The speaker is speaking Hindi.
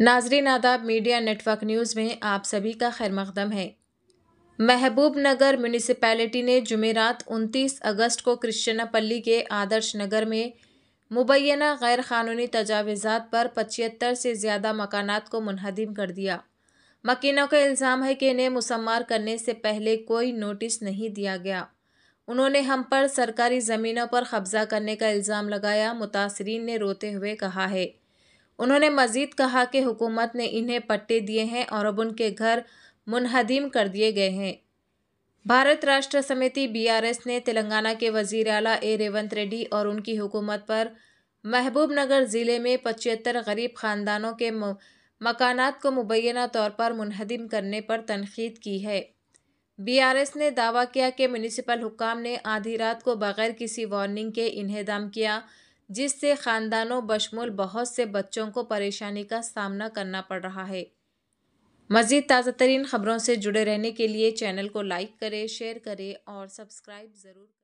नाजरीन आदाब मीडिया नेटवर्क न्यूज़ में आप सभी का खैर मकदम है महबूब नगर म्यूनिसपैलिटी ने जुमेरात 29 अगस्त को क्रिश्चनापल्ली के आदर्श नगर में मुबैना गैर क़ानूनी तजावज़ा पर पचहत्तर से ज़्यादा मकानात को मनहदम कर दिया मकीनों का इल्ज़ाम है कि इन्हें मुसम्मार करने से पहले कोई नोटिस नहीं दिया गया उन्होंने हम पर सरकारी ज़मीनों पर कब्ज़ा करने का इल्ज़ाम लगाया मुतासरीन ने रोते हुए कहा है उन्होंने मजीद कहा कि हुकूमत ने इन्हें पट्टे दिए हैं और अब उनके घर मुनहदिम कर दिए गए हैं भारत राष्ट्र समिति बीआरएस ने तेलंगाना के वजीर अला ए रेवंत रेड्डी और उनकी हुकूमत पर महबूब नगर ज़िले में पचहत्तर गरीब ख़ानदानों के मकानात को मुबैना तौर पर मुनहदिम करने पर तनखीद की है बीआरएस ने दावा किया कि म्यूनसिपल हुकाम ने आधी रात को बगैर किसी वार्निंग के इन्हदाम किया जिससे ख़ानदानों बशमूल बहुत से बच्चों को परेशानी का सामना करना पड़ रहा है मज़ीद ताज़ा तरीन ख़बरों से जुड़े रहने के लिए चैनल को लाइक करें शेयर करें और सब्सक्राइब ज़रूर